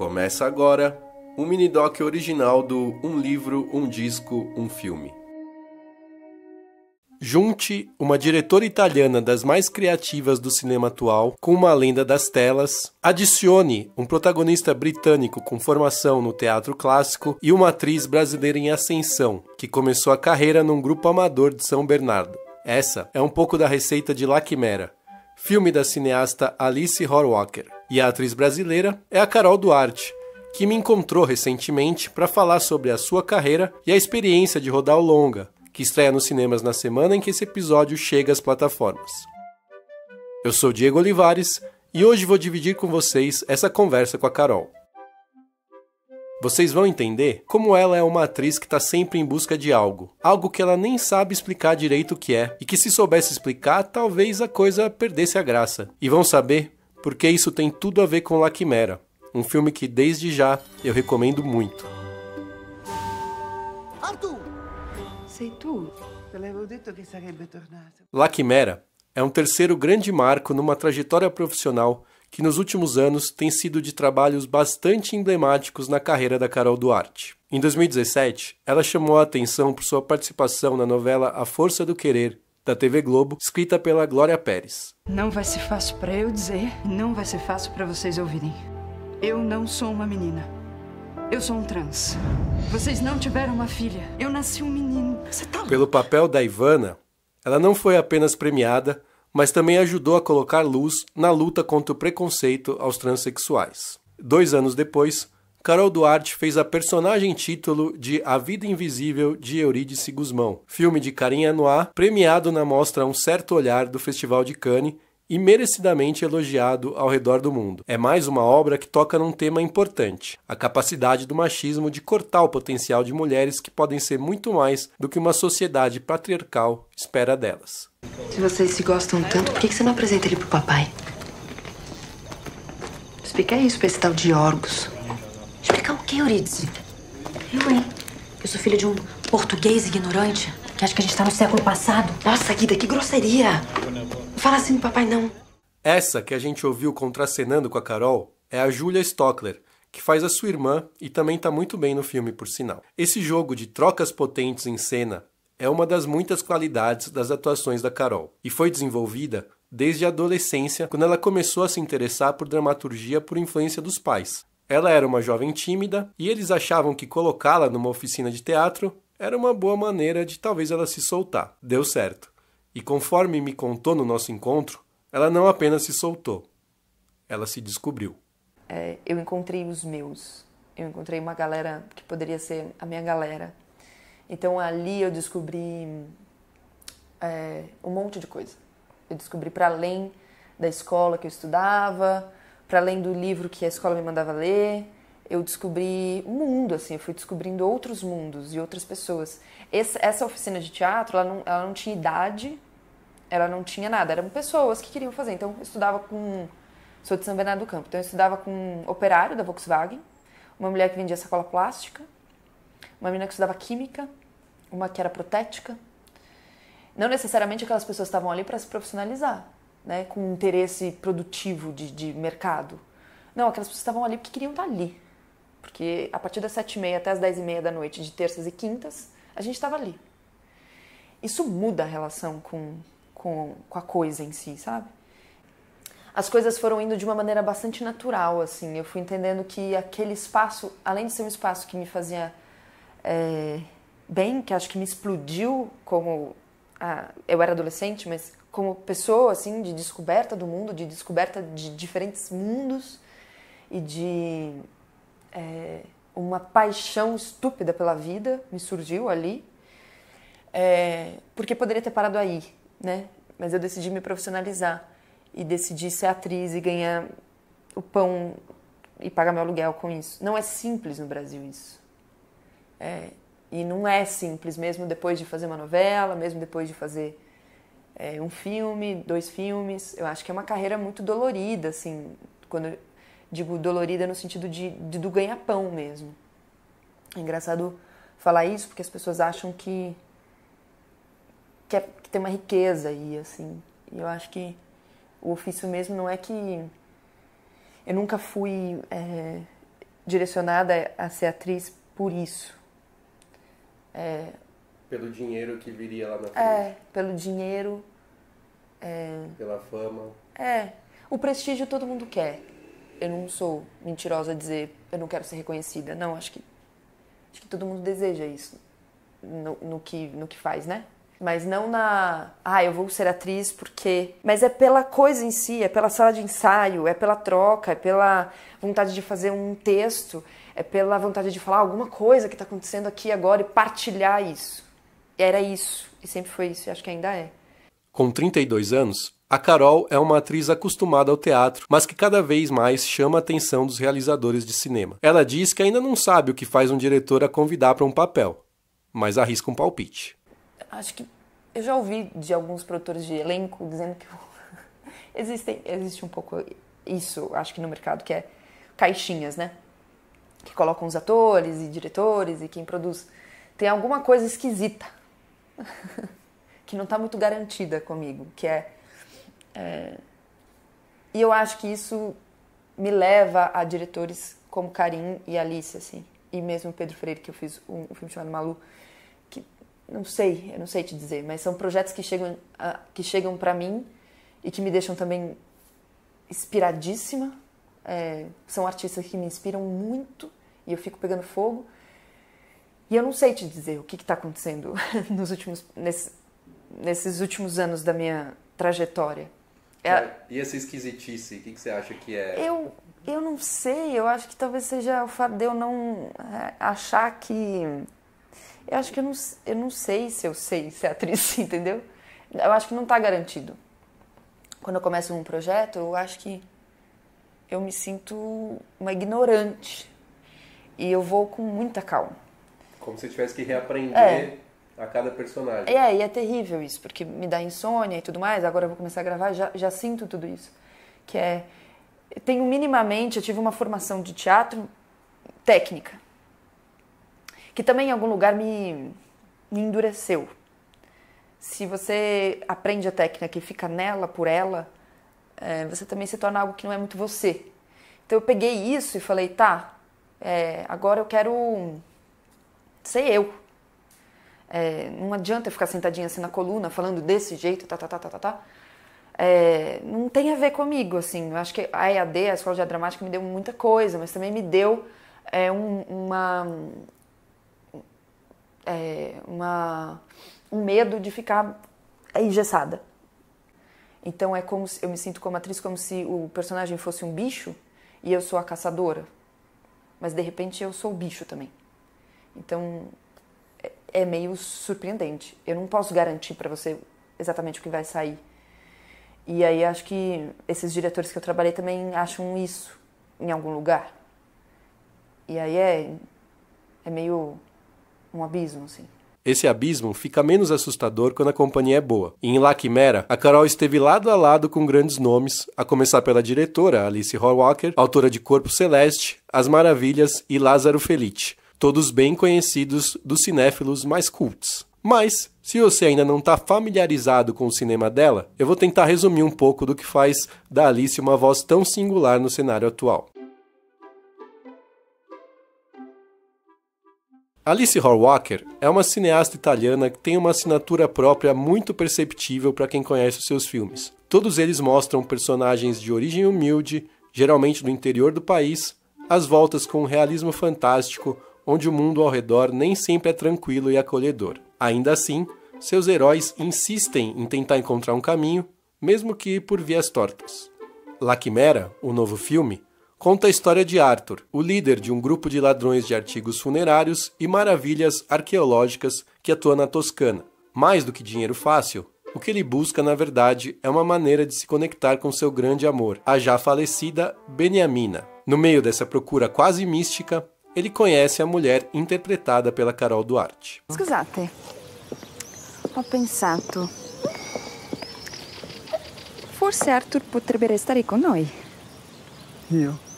Começa agora o um mini-doc original do Um Livro, Um Disco, Um Filme. Junte uma diretora italiana das mais criativas do cinema atual com uma lenda das telas, adicione um protagonista britânico com formação no teatro clássico e uma atriz brasileira em ascensão, que começou a carreira num grupo amador de São Bernardo. Essa é um pouco da receita de La Quimera, filme da cineasta Alice Horwacker. E a atriz brasileira é a Carol Duarte, que me encontrou recentemente para falar sobre a sua carreira e a experiência de rodar o longa, que estreia nos cinemas na semana em que esse episódio chega às plataformas. Eu sou Diego Olivares e hoje vou dividir com vocês essa conversa com a Carol. Vocês vão entender como ela é uma atriz que está sempre em busca de algo, algo que ela nem sabe explicar direito o que é, e que se soubesse explicar, talvez a coisa perdesse a graça. E vão saber porque isso tem tudo a ver com La Quimera, um filme que desde já eu recomendo muito. Arthur! Sei tu. La Quimera é um terceiro grande marco numa trajetória profissional que nos últimos anos tem sido de trabalhos bastante emblemáticos na carreira da Carol Duarte. Em 2017, ela chamou a atenção por sua participação na novela A Força do Querer, da TV Globo, escrita pela Glória Pérez. Não vai ser fácil para eu dizer, não vai ser fácil para vocês ouvirem. Eu não sou uma menina. Eu sou um trans. Vocês não tiveram uma filha. Eu nasci um menino. Você tá Pelo papel da Ivana, ela não foi apenas premiada, mas também ajudou a colocar luz na luta contra o preconceito aos transexuais. Dois anos depois, Carol Duarte fez a personagem título de A Vida Invisível de Eurídice Guzmão, filme de Carinha Noir, premiado na mostra Um Certo Olhar do Festival de Cannes e merecidamente elogiado ao redor do mundo. É mais uma obra que toca num tema importante: a capacidade do machismo de cortar o potencial de mulheres que podem ser muito mais do que uma sociedade patriarcal espera delas. Se vocês se gostam tanto, por que você não apresenta ele pro papai? Explica isso pra esse tal de Orgos. Explicar o que, Eurídice? Eu, hein? Eu sou filha de um português ignorante que acha que a gente tá no século passado. Nossa, Guida, que grosseria! Não fala assim do papai, não. Essa que a gente ouviu contracenando com a Carol é a Julia Stockler, que faz a sua irmã e também tá muito bem no filme, por sinal. Esse jogo de trocas potentes em cena é uma das muitas qualidades das atuações da Carol e foi desenvolvida desde a adolescência, quando ela começou a se interessar por dramaturgia por influência dos pais. Ela era uma jovem tímida e eles achavam que colocá-la numa oficina de teatro era uma boa maneira de talvez ela se soltar. Deu certo. E conforme me contou no nosso encontro, ela não apenas se soltou, ela se descobriu. É, eu encontrei os meus. Eu encontrei uma galera que poderia ser a minha galera. Então ali eu descobri é, um monte de coisa. Eu descobri para além da escola que eu estudava, para além do livro que a escola me mandava ler, eu descobri um mundo, assim, eu fui descobrindo outros mundos e outras pessoas. Esse, essa oficina de teatro, ela não, ela não tinha idade, ela não tinha nada, eram pessoas que queriam fazer. Então, eu estudava com. Sou de São Bernardo do Campo, então eu estudava com um operário da Volkswagen, uma mulher que vendia sacola plástica, uma menina que estudava química, uma que era protética. Não necessariamente aquelas pessoas estavam ali para se profissionalizar, né, com interesse produtivo de, de mercado. Não, aquelas pessoas estavam ali porque queriam estar ali. Porque a partir das sete e meia até as dez e meia da noite, de terças e quintas, a gente estava ali. Isso muda a relação com, com, com a coisa em si, sabe? As coisas foram indo de uma maneira bastante natural, assim. Eu fui entendendo que aquele espaço, além de ser um espaço que me fazia... É bem, que acho que me explodiu como. Ah, eu era adolescente, mas como pessoa, assim, de descoberta do mundo, de descoberta de diferentes mundos e de. É, uma paixão estúpida pela vida me surgiu ali. É, porque poderia ter parado aí, né? Mas eu decidi me profissionalizar e decidi ser atriz e ganhar o pão e pagar meu aluguel com isso. Não é simples no Brasil isso. É, e não é simples, mesmo depois de fazer uma novela, mesmo depois de fazer é, um filme, dois filmes. Eu acho que é uma carreira muito dolorida, assim, quando digo dolorida no sentido de, de do ganha-pão mesmo. É engraçado falar isso porque as pessoas acham que, que, é, que tem uma riqueza aí, assim. E eu acho que o ofício mesmo não é que. Eu nunca fui é, direcionada a ser atriz por isso é, pelo dinheiro que viria lá na é, frente. É, pelo dinheiro. É, pela fama. É. O prestígio todo mundo quer. Eu não sou mentirosa a dizer eu não quero ser reconhecida. Não, acho que acho que todo mundo deseja isso no, no que no que faz, né? Mas não na, ah, eu vou ser atriz porque, mas é pela coisa em si, é pela sala de ensaio, é pela troca, é pela vontade de fazer um texto, é pela vontade de falar alguma coisa que está acontecendo aqui agora e partilhar isso. E era isso, e sempre foi isso, e acho que ainda é. Com 32 anos, a Carol é uma atriz acostumada ao teatro, mas que cada vez mais chama a atenção dos realizadores de cinema. Ela diz que ainda não sabe o que faz um diretor a convidar para um papel, mas arrisca um palpite. Acho que eu já ouvi de alguns produtores de elenco dizendo que existem, existe um pouco isso, acho que no mercado, que é caixinhas, né? que colocam os atores e diretores e quem produz, tem alguma coisa esquisita que não está muito garantida comigo, que é, é, e eu acho que isso me leva a diretores como Karim e Alice assim, e mesmo Pedro Freire que eu fiz um, um filme chamado Malu, que não sei, eu não sei te dizer, mas são projetos que chegam ah, que chegam para mim e que me deixam também inspiradíssima é, são artistas que me inspiram muito e eu fico pegando fogo. E eu não sei te dizer o que está acontecendo nos últimos, nesse, nesses últimos anos da minha trajetória. É, e essa esquisitice, o que, que, você acha que é? Eu, eu não sei, eu acho que talvez seja o fato de eu não é, achar que. Eu acho que eu não, eu não sei se eu sei ser atriz, entendeu? Eu acho que não está garantido. Quando eu começo um projeto, eu acho que eu me sinto uma ignorante. E eu vou com muita calma. Como se tivesse que reaprender é. a cada personagem. É, e é terrível isso, porque me dá insônia e tudo mais. Agora eu vou começar a gravar, já, já sinto tudo isso. Que é. Eu tenho minimamente, eu tive uma formação de teatro técnica. Que também em algum lugar me, me endureceu. Se você aprende a técnica e fica nela por ela, é, você também se torna algo que não é muito você. Então eu peguei isso e falei, tá, é, agora eu quero ser eu. É, não adianta eu ficar sentadinha assim na coluna, falando desse jeito, tá, tá, tá, tá, tá, tá. É, não tem a ver comigo, assim. Eu acho que a EAD, a Escola de Dramática, me deu muita coisa, mas também me deu é, um, uma... É, uma um medo de ficar engessada. Então é como se, eu me sinto como atriz como se o personagem fosse um bicho e eu sou a caçadora. Mas de repente eu sou o bicho também. Então é, é meio surpreendente. Eu não posso garantir para você exatamente o que vai sair. E aí acho que esses diretores que eu trabalhei também acham isso em algum lugar. E aí é é meio um abismo assim. Esse abismo fica menos assustador quando a companhia é boa. E em La Quimera, a Carol esteve lado a lado com grandes nomes, a começar pela diretora Alice Horwalker, autora de Corpo Celeste, As Maravilhas e Lázaro Felice, todos bem conhecidos dos cinéfilos mais cultos. Mas, se você ainda não está familiarizado com o cinema dela, eu vou tentar resumir um pouco do que faz da Alice uma voz tão singular no cenário atual. Alice Horwacher é uma cineasta italiana que tem uma assinatura própria muito perceptível para quem conhece os seus filmes. Todos eles mostram personagens de origem humilde, geralmente do interior do país, às voltas com um realismo fantástico, onde o mundo ao redor nem sempre é tranquilo e acolhedor. Ainda assim, seus heróis insistem em tentar encontrar um caminho, mesmo que por vias tortas. La Chimera, o novo filme, conta a história de Arthur, o líder de um grupo de ladrões de artigos funerários e maravilhas arqueológicas que atua na Toscana. Mais do que dinheiro fácil, o que ele busca, na verdade, é uma maneira de se conectar com seu grande amor, a já falecida Beniamina. No meio dessa procura quase mística, ele conhece a mulher interpretada pela Carol Duarte. Scusate, ho pensato. Forse Arthur potrebbe restare con noi. Io?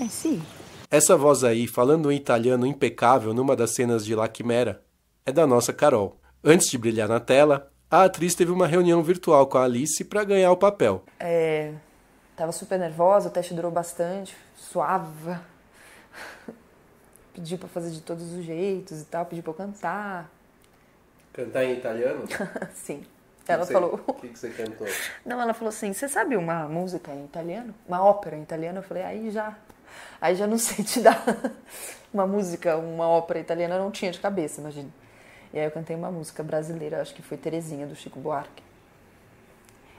É sim. Essa voz aí, falando em italiano impecável numa das cenas de La Chimera, é da nossa Carol. Antes de brilhar na tela, a atriz teve uma reunião virtual com a Alice para ganhar o papel. É, tava super nervosa, o teste durou bastante, suava. pediu para fazer de todos os jeitos e tal, pediu para eu cantar. Cantar em italiano? Sim. Que ela que falou. O que, que você cantou? Não, ela falou assim: você sabe uma música em italiano? Uma ópera em italiano? Eu falei: aí já. Aí já não sei te dar uma música, uma ópera italiana, não tinha de cabeça, imagina. E aí eu cantei uma música brasileira, acho que foi Terezinha, do Chico Buarque.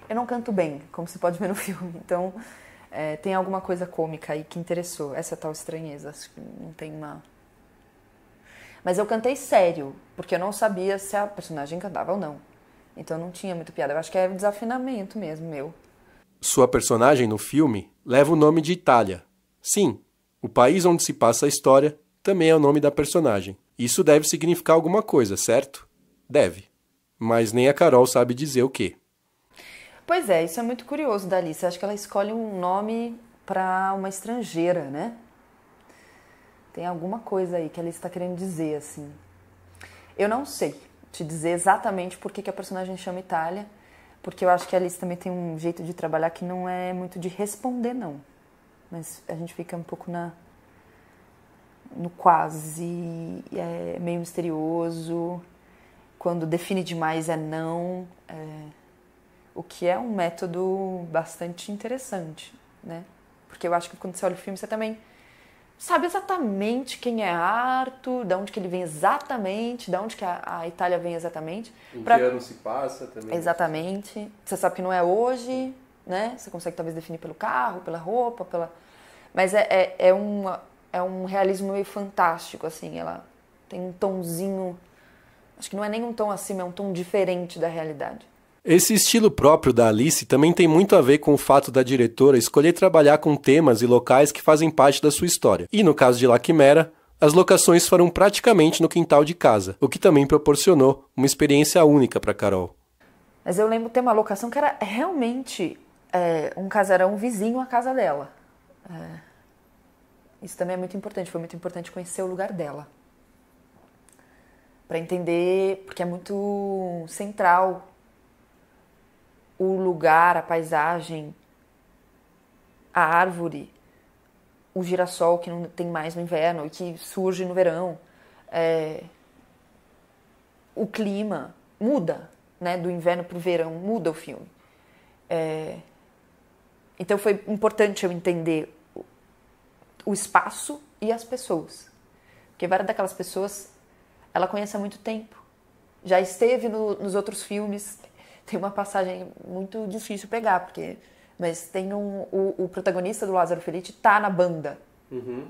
Eu não canto bem, como você pode ver no filme, então é, tem alguma coisa cômica aí que interessou, essa tal estranheza, acho que não tem uma... Mas eu cantei sério, porque eu não sabia se a personagem cantava ou não. Então não tinha muito piada, eu acho que é um desafinamento mesmo meu. Sua personagem no filme leva o nome de Itália, Sim, o país onde se passa a história também é o nome da personagem. Isso deve significar alguma coisa, certo? Deve. Mas nem a Carol sabe dizer o quê. Pois é, isso é muito curioso da Alice. Acho que ela escolhe um nome para uma estrangeira, né? Tem alguma coisa aí que a Alice está querendo dizer, assim. Eu não sei te dizer exatamente por que, que a personagem chama Itália, porque eu acho que a Alice também tem um jeito de trabalhar que não é muito de responder, não mas a gente fica um pouco na no quase, é meio misterioso. Quando define demais é não, é, o que é um método bastante interessante, né? Porque eu acho que quando você olha o filme, você também sabe exatamente quem é Arthur, da onde que ele vem exatamente, da onde que a, a Itália vem exatamente. Em pra... que ano se passa também. Exatamente. Você sabe que não é hoje, né? Você consegue talvez definir pelo carro, pela roupa, pela. Mas é, é, é, uma, é um realismo meio fantástico, assim. Ela tem um tomzinho. Acho que não é nem um tom acima, é um tom diferente da realidade. Esse estilo próprio da Alice também tem muito a ver com o fato da diretora escolher trabalhar com temas e locais que fazem parte da sua história. E no caso de La Quimera, as locações foram praticamente no quintal de casa, o que também proporcionou uma experiência única para Carol. Mas eu lembro ter uma locação que era realmente é, um casarão vizinho à casa dela. É, isso também é muito importante. Foi muito importante conhecer o lugar dela. Para entender, porque é muito central o lugar, a paisagem, a árvore, o girassol que não tem mais no inverno e que surge no verão, é, o clima muda, né? Do inverno para o verão muda o filme. É, então foi importante eu entender o espaço e as pessoas. Porque várias daquelas pessoas ela conhece há muito tempo. Já esteve no, nos outros filmes. Tem uma passagem muito difícil pegar, porque. Mas tem um. O, o protagonista do Lázaro Felice tá na banda. Uhum.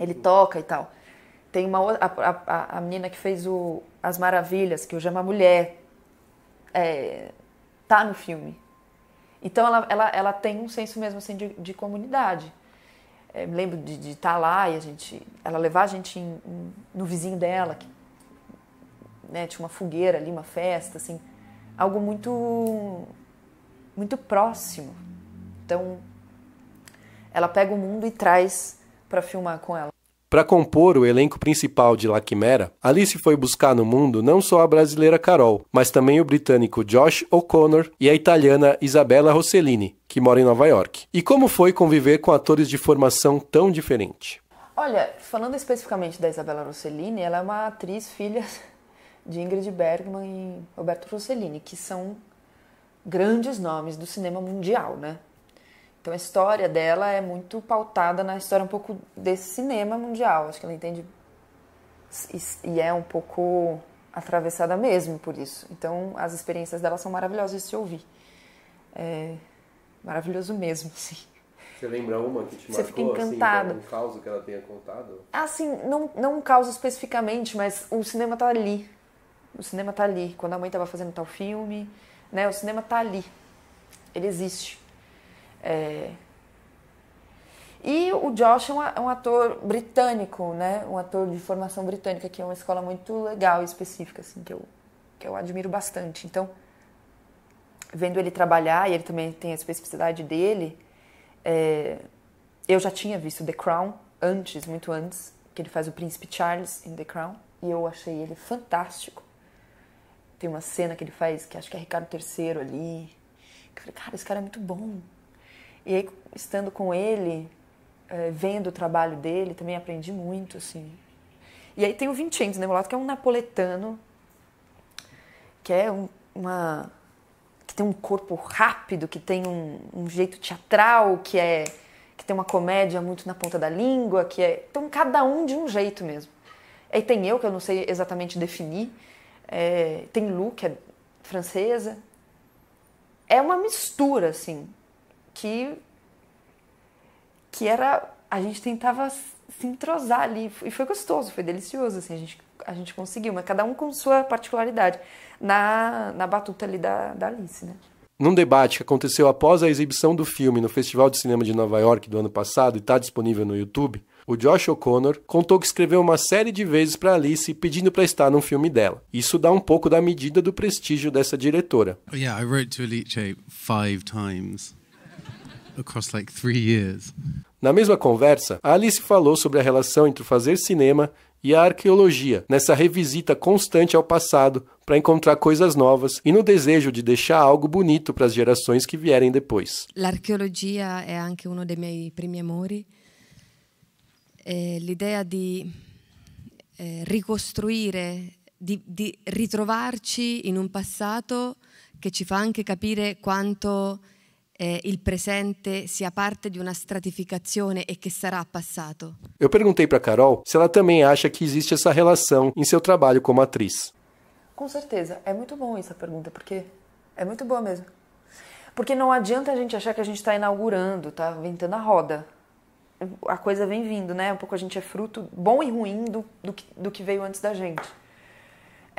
Ele uhum. toca e tal. Tem uma a, a, a menina que fez o As Maravilhas, que hoje é uma mulher. É, tá no filme. Então ela, ela, ela tem um senso mesmo assim de, de comunidade. É, me lembro de estar tá lá e a gente, ela levar a gente em, em, no vizinho dela, que, né, tinha uma fogueira ali, uma festa, assim, algo muito muito próximo. Então ela pega o mundo e traz para filmar com ela. Para compor o elenco principal de La Quimera, Alice foi buscar no mundo não só a brasileira Carol, mas também o britânico Josh O'Connor e a italiana Isabella Rossellini, que mora em Nova York. E como foi conviver com atores de formação tão diferente? Olha, falando especificamente da Isabella Rossellini, ela é uma atriz filha de Ingrid Bergman e Roberto Rossellini, que são grandes nomes do cinema mundial, né? Então a história dela é muito pautada na história um pouco desse cinema mundial. Acho que ela entende e é um pouco atravessada mesmo por isso. Então as experiências dela são maravilhosas de se ouvir. É maravilhoso mesmo, sim. Você lembra uma que te Você marcou, fica assim, encantado. Assim, um caso que ela tenha contado? Assim, não, não um caso especificamente, mas o cinema tá ali. O cinema tá ali. Quando a mãe estava fazendo tal filme, né? O cinema tá ali. Ele existe. É... E o Josh é, é um ator britânico, né? Um ator de formação britânica, que é uma escola muito legal e específica, assim, que eu, que eu admiro bastante. Então, vendo ele trabalhar, e ele também tem a especificidade dele, é... eu já tinha visto The Crown antes, muito antes, que ele faz o Príncipe Charles em The Crown, e eu achei ele fantástico. Tem uma cena que ele faz, que acho que é Ricardo III ali, que eu falei, cara, esse cara é muito bom, e aí, estando com ele, é, vendo o trabalho dele, também aprendi muito, assim. E aí tem o Vincenzo Nemolato, que é um napoletano, que é um, uma... que tem um corpo rápido, que tem um, um jeito teatral, que é... que tem uma comédia muito na ponta da língua, que é... Então, cada um de um jeito mesmo. Aí tem eu, que eu não sei exatamente definir. É, tem Lu, que é francesa. É uma mistura, assim que que era a gente tentava se entrosar ali e foi gostoso, foi delicioso assim, a gente a gente conseguiu, mas cada um com sua particularidade na, na batuta ali da, da Alice, né? Num debate que aconteceu após a exibição do filme no Festival de Cinema de Nova York do ano passado e está disponível no YouTube, o Josh O'Connor contou que escreveu uma série de vezes para Alice pedindo para estar num filme dela. Isso dá um pouco da medida do prestígio dessa diretora. Yeah, I wrote to Alice five times across like three years. Na mesma conversa, Alice falou sobre a relação entre fazer cinema e a arqueologia, nessa revisita constante ao passado para encontrar coisas novas e no desejo de deixar algo bonito para as gerações que vierem depois. A arqueologia é anche uno dei miei primi amori. a l'idea di eh, ricostruire, di, di ritrovarci in un passato che ci fa anche capire quanto eh, il presente sia parte di una stratificazione e che sarà passato. Eu perguntei para Carol se ela também acha que existe essa relação em seu trabalho como atriz. Com certeza, é muito bom essa pergunta, porque é muito boa mesmo. Porque não adianta a gente achar que a gente está inaugurando, tá inventando a roda. A coisa vem vindo, né? Um pouco a gente é fruto bom e ruim do, do, que, do que veio antes da gente.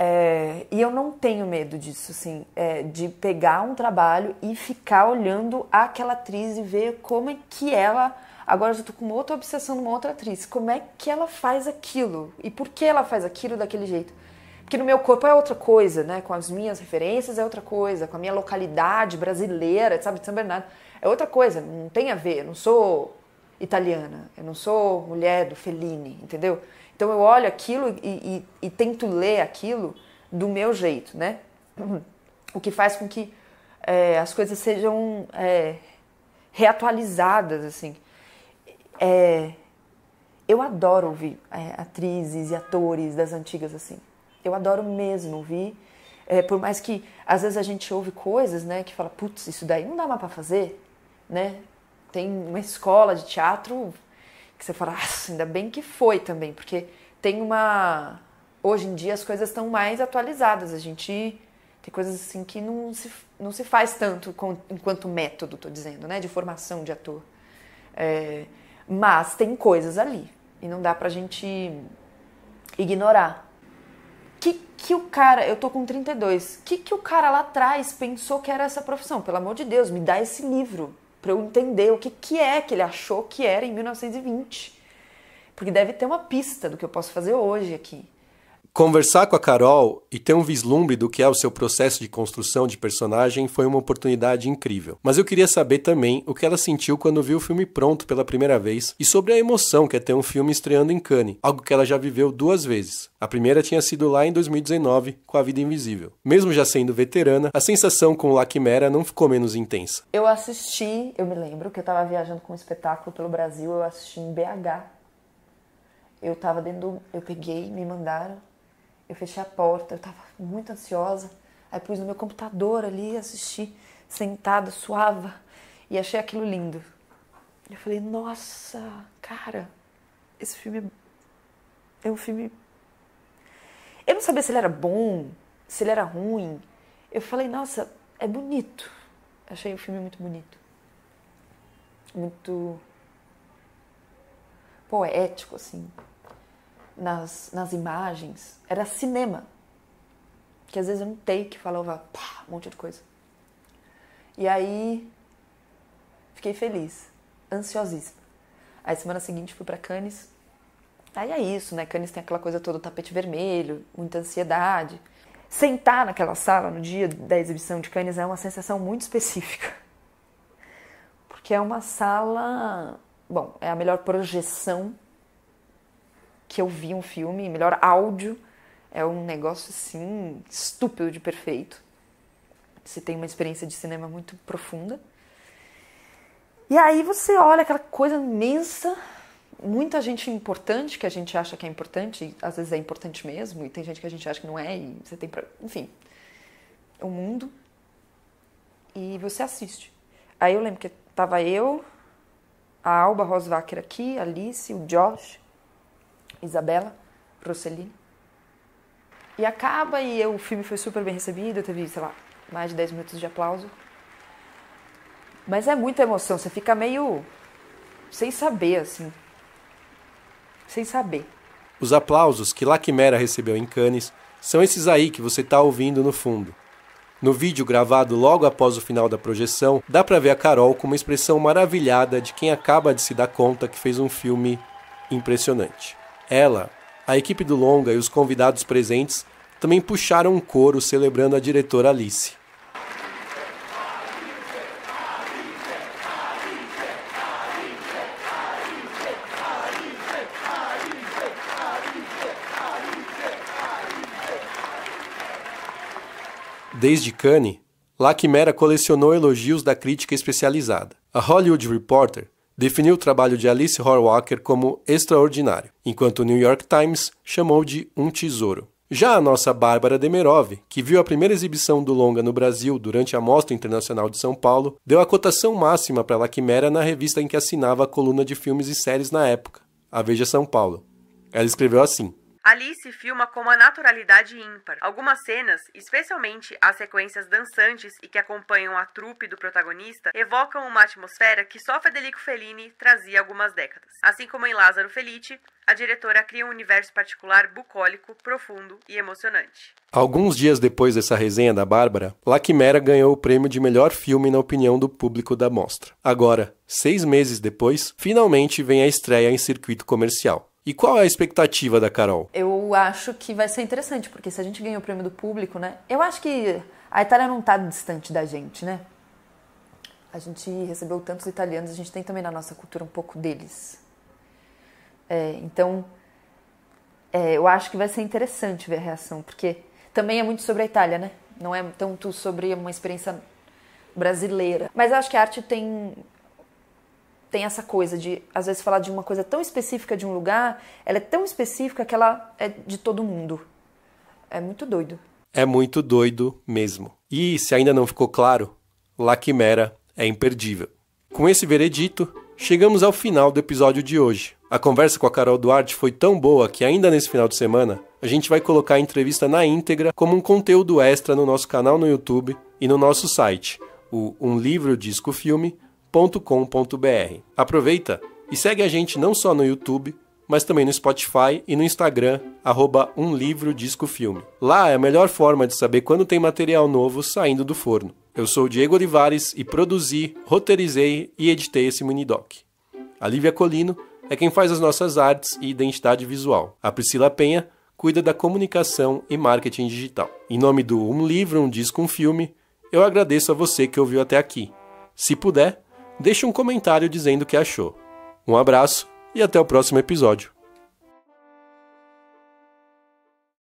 É, e eu não tenho medo disso, assim, é, de pegar um trabalho e ficar olhando aquela atriz e ver como é que ela. Agora eu já tô com outra obsessão uma outra atriz. Como é que ela faz aquilo? E por que ela faz aquilo daquele jeito? Porque no meu corpo é outra coisa, né? Com as minhas referências é outra coisa, com a minha localidade brasileira, sabe, de São Bernardo, é outra coisa, não tem a ver. Eu não sou italiana, eu não sou mulher do Fellini, entendeu? Então eu olho aquilo e, e, e tento ler aquilo do meu jeito, né? O que faz com que é, as coisas sejam é, reatualizadas, assim. É, eu adoro ouvir é, atrizes e atores das antigas, assim. Eu adoro mesmo ouvir. É, por mais que, às vezes, a gente ouve coisas, né? Que fala, putz, isso daí não dá mais pra fazer, né? Tem uma escola de teatro que você fala, ah, ainda bem que foi também, porque tem uma. Hoje em dia as coisas estão mais atualizadas, a gente tem coisas assim que não se, não se faz tanto com, enquanto método, tô dizendo, né, de formação de ator. É, mas tem coisas ali e não dá pra gente ignorar. Que que o cara, eu tô com 32, que que o cara lá atrás pensou que era essa profissão? Pelo amor de Deus, me dá esse livro para eu entender o que, que é que ele achou que era em 1920. Porque deve ter uma pista do que eu posso fazer hoje aqui. Conversar com a Carol e ter um vislumbre do que é o seu processo de construção de personagem foi uma oportunidade incrível. Mas eu queria saber também o que ela sentiu quando viu o filme pronto pela primeira vez e sobre a emoção que é ter um filme estreando em Cannes, algo que ela já viveu duas vezes. A primeira tinha sido lá em 2019 com A Vida Invisível. Mesmo já sendo veterana, a sensação com La Quimera não ficou menos intensa. Eu assisti, eu me lembro que eu estava viajando com um espetáculo pelo Brasil, eu assisti em BH. Eu tava dentro do, eu peguei, me mandaram eu fechei a porta, eu tava muito ansiosa. Aí pus no meu computador ali, assisti, sentada, suava, e achei aquilo lindo. Eu falei, nossa, cara, esse filme é, é um filme. Eu não sabia se ele era bom, se ele era ruim. Eu falei, nossa, é bonito. Achei o filme muito bonito. Muito poético, assim nas, nas imagens, era cinema. Que às vezes eu não tenho que falava pá, um monte de coisa. E aí, fiquei feliz, ansiosíssima. Aí, semana seguinte, fui para Cannes. Aí é isso, né? Cannes tem aquela coisa toda, o tapete vermelho, muita ansiedade. Sentar naquela sala no dia da exibição de Cannes é uma sensação muito específica. Porque é uma sala, bom, é a melhor projeção que eu vi um filme, melhor áudio. É um negócio assim, estúpido de perfeito. Você tem uma experiência de cinema muito profunda. E aí você olha aquela coisa imensa, muita gente importante que a gente acha que é importante, e às vezes é importante mesmo, e tem gente que a gente acha que não é, e você tem. Pra... Enfim, o mundo. E você assiste. Aí eu lembro que tava eu, a Alba Rosvacher aqui, a Alice, o Josh, Isabela Rossellini. E acaba e o filme foi super bem recebido, teve, sei lá, mais de 10 minutos de aplauso. Mas é muita emoção, você fica meio sem saber, assim. Sem saber. Os aplausos que La Quimera recebeu em Cannes são esses aí que você está ouvindo no fundo. No vídeo gravado logo após o final da projeção, dá para ver a Carol com uma expressão maravilhada de quem acaba de se dar conta que fez um filme impressionante. Ela, a equipe do Longa e os convidados presentes também puxaram um coro celebrando a diretora Alice. Desde Cannes, La Quimera colecionou elogios da crítica especializada. A Hollywood Reporter definiu o trabalho de Alice Horwacker como extraordinário, enquanto o New York Times chamou de um tesouro. Já a nossa Bárbara Demerov, que viu a primeira exibição do longa no Brasil durante a Mostra Internacional de São Paulo, deu a cotação máxima para La Quimera na revista em que assinava a coluna de filmes e séries na época, a Veja São Paulo. Ela escreveu assim: Ali se filma com uma naturalidade ímpar. Algumas cenas, especialmente as sequências dançantes e que acompanham a trupe do protagonista, evocam uma atmosfera que só Federico Fellini trazia há algumas décadas. Assim como em Lázaro Felice, a diretora cria um universo particular bucólico, profundo e emocionante. Alguns dias depois dessa resenha da Bárbara, La Quimera ganhou o prêmio de melhor filme na opinião do público da mostra. Agora, seis meses depois, finalmente vem a estreia em circuito comercial. E qual é a expectativa da Carol? Eu acho que vai ser interessante, porque se a gente ganhar o prêmio do público, né? Eu acho que a Itália não está distante da gente, né? A gente recebeu tantos italianos, a gente tem também na nossa cultura um pouco deles. É, então, é, eu acho que vai ser interessante ver a reação, porque também é muito sobre a Itália, né? Não é tanto sobre uma experiência brasileira. Mas eu acho que a arte tem tem essa coisa de, às vezes, falar de uma coisa tão específica de um lugar, ela é tão específica que ela é de todo mundo. É muito doido. É muito doido mesmo. E, se ainda não ficou claro, La Quimera é imperdível. Com esse veredito, chegamos ao final do episódio de hoje. A conversa com a Carol Duarte foi tão boa que, ainda nesse final de semana, a gente vai colocar a entrevista na íntegra como um conteúdo extra no nosso canal no YouTube e no nosso site, o Um Livro Disco Filme com.br. Aproveita e segue a gente não só no YouTube, mas também no Spotify e no Instagram, arroba um livro disco filme. Lá é a melhor forma de saber quando tem material novo saindo do forno. Eu sou o Diego Olivares e produzi, roteirizei e editei esse minidoc. A Lívia Colino é quem faz as nossas artes e identidade visual. A Priscila Penha cuida da comunicação e marketing digital. Em nome do Um Livro, Um Disco, Um Filme, eu agradeço a você que ouviu até aqui. Se puder, deixe um comentário dizendo o que achou. Um abraço e até o próximo episódio.